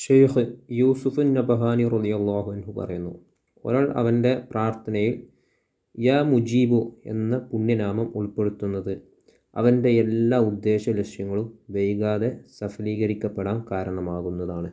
ഷെയ്ഖ് യൂസുഫ് നബഹാനി റുദിയല്ലാഹു അൻഹു പറയുന്നു ഒരാൾ അവൻ്റെ പ്രാർത്ഥനയിൽ യാ മുജീബു എന്ന പുണ്യനാമം ഉൾപ്പെടുത്തുന്നത് അവൻ്റെ എല്ലാ ഉദ്ദേശ ലക്ഷ്യങ്ങളും വൈകാതെ സഫലീകരിക്കപ്പെടാൻ കാരണമാകുന്നതാണ്